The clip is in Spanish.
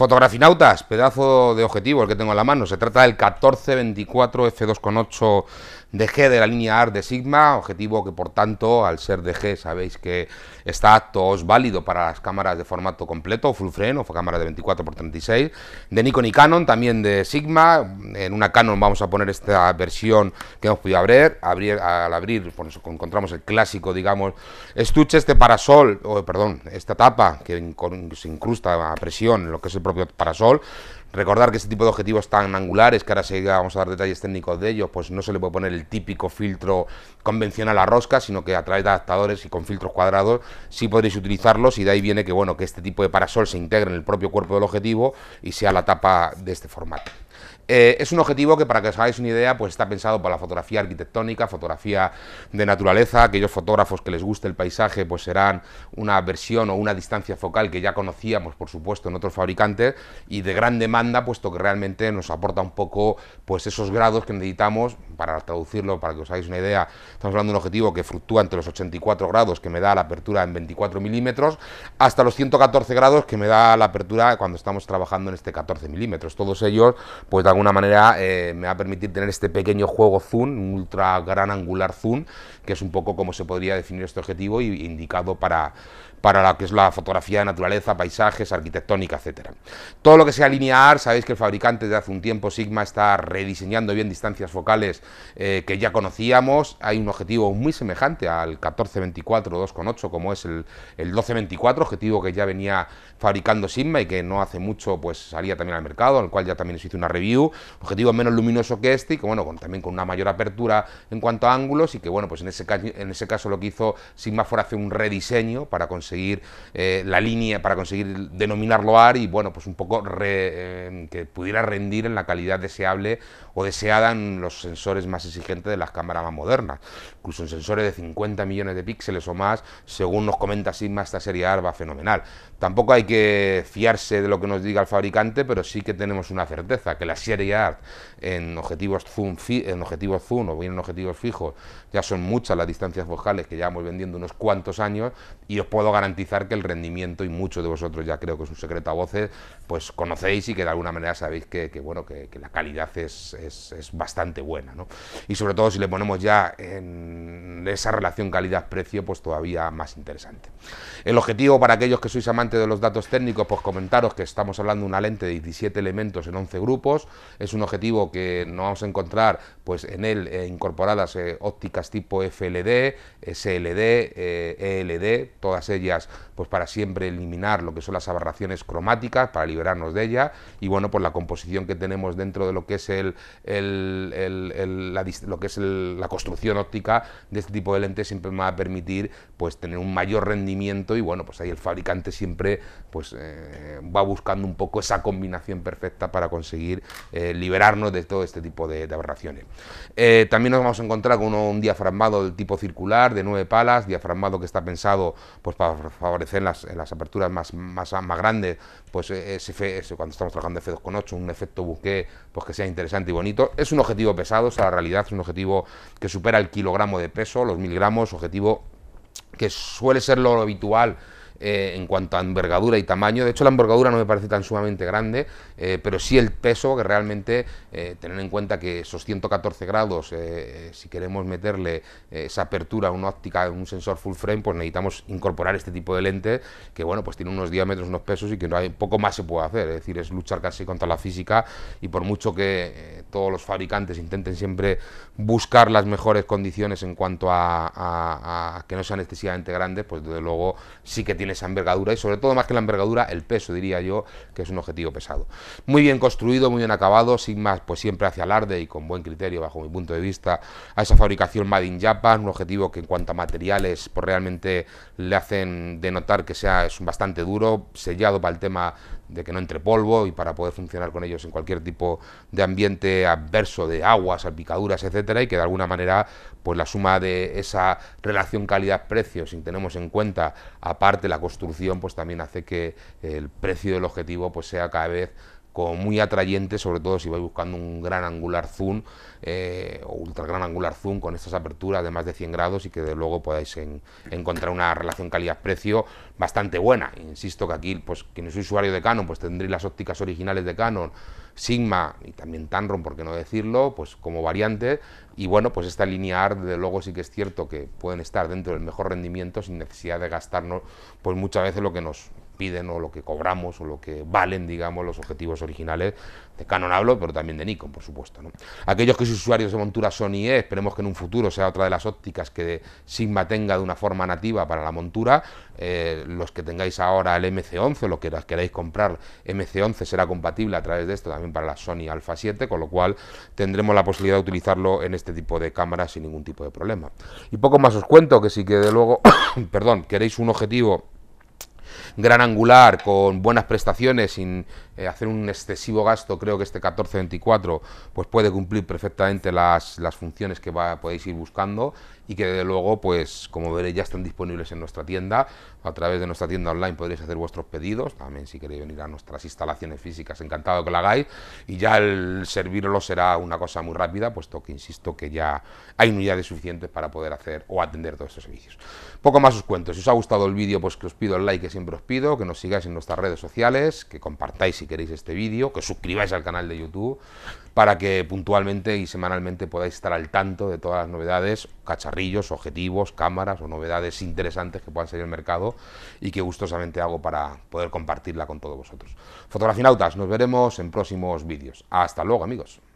Fotografinautas, pedazo de objetivo el que tengo en la mano. Se trata del 14-24 F2.8 DG de la línea AR de Sigma, objetivo que por tanto, al ser DG, sabéis que está apto, es válido para las cámaras de formato completo, full frame o cámara de 24x36, de Nikon y Canon, también de Sigma. En una Canon vamos a poner esta versión que hemos podido abrir. al abrir pues, encontramos el clásico, digamos, estuche, este parasol, perdón, esta tapa que se incrusta a presión, lo que es el propio parasol. Recordar que este tipo de objetivos tan angulares, que ahora sí vamos a dar detalles técnicos de ellos, pues no se le puede poner el típico filtro convencional a rosca, sino que a través de adaptadores y con filtros cuadrados sí podréis utilizarlos y de ahí viene que, bueno, que este tipo de parasol se integre en el propio cuerpo del objetivo y sea la tapa de este formato. Eh, es un objetivo que, para que os hagáis una idea, pues está pensado para la fotografía arquitectónica, fotografía de naturaleza. Aquellos fotógrafos que les guste el paisaje, pues serán una versión o una distancia focal que ya conocíamos, por supuesto, en otros fabricantes y de gran demanda, puesto que realmente nos aporta un poco pues esos grados que necesitamos para traducirlo, para que os hagáis una idea, estamos hablando de un objetivo que fluctúa entre los 84 grados, que me da la apertura en 24 milímetros, hasta los 114 grados, que me da la apertura cuando estamos trabajando en este 14 milímetros. Todos ellos, pues de alguna manera, eh, me va a permitir tener este pequeño juego zoom, un ultra gran angular zoom, que es un poco como se podría definir este objetivo y indicado para, para lo que es la fotografía de naturaleza, paisajes, arquitectónica, etcétera. Todo lo que sea linear, sabéis que el fabricante de hace un tiempo Sigma está rediseñando bien distancias focales eh, que ya conocíamos. Hay un objetivo muy semejante al 1424 2.8, como es el, 1224, objetivo que ya venía fabricando Sigma y que no hace mucho pues salía también al mercado, al cual ya también se hizo una review. Objetivo menos luminoso que este y que bueno, con, también con una mayor apertura en cuanto a ángulos y que bueno, pues en ese, en ese caso lo que hizo Sigma fue hacer un rediseño para conseguir eh, la línea, para conseguir denominarlo AR y bueno, pues un poco eh, que pudiera rendir en la calidad deseable o deseada en los sensores más exigente de las cámaras más modernas, incluso en sensores de 50 millones de píxeles o más, según nos comenta Sigma, esta serie AR va fenomenal. Tampoco hay que fiarse de lo que nos diga el fabricante, pero sí que tenemos una certeza, que la serie Art en objetivos zoom, en objetivos zoom o bien en objetivos fijos, ya son muchas las distancias focales que llevamos vendiendo unos cuantos años y os puedo garantizar que el rendimiento, y muchos de vosotros ya creo que es un secreto a voces, pues conocéis y que de alguna manera sabéis que, bueno, que, la calidad es, es bastante buena. ¿no? Y sobre todo si le ponemos ya en esa relación calidad-precio pues todavía más interesante. El objetivo para aquellos que sois amantes de los datos técnicos, pues comentaros que estamos hablando de una lente de 17 elementos en 11 grupos, es un objetivo que no vamos a encontrar pues en él eh, incorporadas eh, ópticas tipo FLD, SLD, ELD, eh, e todas ellas pues para siempre eliminar lo que son las aberraciones cromáticas, para liberarnos de ellas, y bueno, pues la composición que tenemos dentro de lo que es el, la, lo que es la construcción óptica de este este tipo de lente siempre me va a permitir pues tener un mayor rendimiento y bueno, pues ahí el fabricante siempre pues eh, va buscando un poco esa combinación perfecta para conseguir eh, liberarnos de todo este tipo de, aberraciones. Eh, también nos vamos a encontrar con un diafragmado del tipo circular de nueve palas, diafragmado que está pensado pues para favorecer las, aperturas más, más, más grandes, pues ese, cuando estamos trabajando F2.8, un efecto buque pues que sea interesante y bonito. Es un objetivo pesado, o sea, la realidad es un objetivo que supera el kilogramo de peso, los miligramos, objetivo que suele ser lo habitual eh, en cuanto a envergadura y tamaño. De hecho, la envergadura no me parece tan sumamente grande, eh, pero sí el peso, que realmente eh, tener en cuenta que esos 114 grados, si queremos meterle esa apertura a una óptica, a un sensor full frame, pues necesitamos incorporar este tipo de lente que, bueno, pues tiene unos diámetros, unos pesos y que no hay, poco más se puede hacer. Es decir, es luchar casi contra la física y por mucho que todos los fabricantes intenten siempre buscar las mejores condiciones en cuanto a, a que no sean excesivamente grandes, pues desde luego sí que tiene esa envergadura y sobre todo más que la envergadura, el peso, diría yo, que es un objetivo pesado. Muy bien construido, muy bien acabado, sin más, pues siempre hacia alarde y con buen criterio, bajo mi punto de vista, a esa fabricación Made in Japan, un objetivo que en cuanto a materiales, pues realmente le hacen denotar que sea es bastante duro, sellado para el tema de que no entre polvo y para poder funcionar con ellos en cualquier tipo de ambiente adverso, de aguas, salpicaduras, etcétera, y que de alguna manera, pues la suma de esa relación calidad-precio, si tenemos en cuenta aparte la construcción, pues también hace que el precio del objetivo pues sea cada vez como muy atrayente, sobre todo si vais buscando un gran angular zoom eh, o ultra gran angular zoom con estas aperturas de más de 100 grados y que de luego podáis encontrar una relación calidad-precio bastante buena. Insisto que aquí, pues quien soy usuario de Canon, pues tendréis las ópticas originales de Canon, Sigma y también Tanron, por qué no decirlo, pues como variante. Y bueno, pues esta línea AR, de luego sí que es cierto que pueden estar dentro del mejor rendimiento sin necesidad de gastarnos, pues muchas veces lo que nos piden o lo que cobramos o lo que valen, digamos, los objetivos originales de Canon hablo, pero también de Nikon, por supuesto. Aquellos que sus usuarios de montura Sony e, esperemos que en un futuro sea otra de las ópticas que Sigma tenga de una forma nativa para la montura. Eh, los que tengáis ahora el MC11 o lo que queráis comprar, MC11 será compatible a través de esto también para la Sony Alpha 7, con lo cual tendremos la posibilidad de utilizarlo en este tipo de cámaras sin ningún tipo de problema. Y poco más os cuento que si que de luego, perdón, queréis un objetivo gran angular con buenas prestaciones sin eh, hacer un excesivo gasto, creo que este 1424 pues puede cumplir perfectamente las, las funciones que va, podéis ir buscando y que desde luego, pues como veréis, ya están disponibles en nuestra tienda. A través de nuestra tienda online podréis hacer vuestros pedidos. También si queréis venir a nuestras instalaciones físicas, encantado que lo hagáis. Y ya el servirlo será una cosa muy rápida, puesto que insisto que ya hay unidades suficientes para poder hacer o atender todos estos servicios. Poco más os cuento. Si os ha gustado el vídeo, pues que os pido el like que siempre os pido, que nos sigáis en nuestras redes sociales, que compartáis si queréis este vídeo, que os suscribáis al canal de YouTube para que puntualmente y semanalmente podáis estar al tanto de todas las novedades, cacharrillos, objetivos, cámaras o novedades interesantes que puedan salir el mercado y que gustosamente hago para poder compartirla con todos vosotros. Fotografinautas, nos veremos en próximos vídeos. Hasta luego amigos.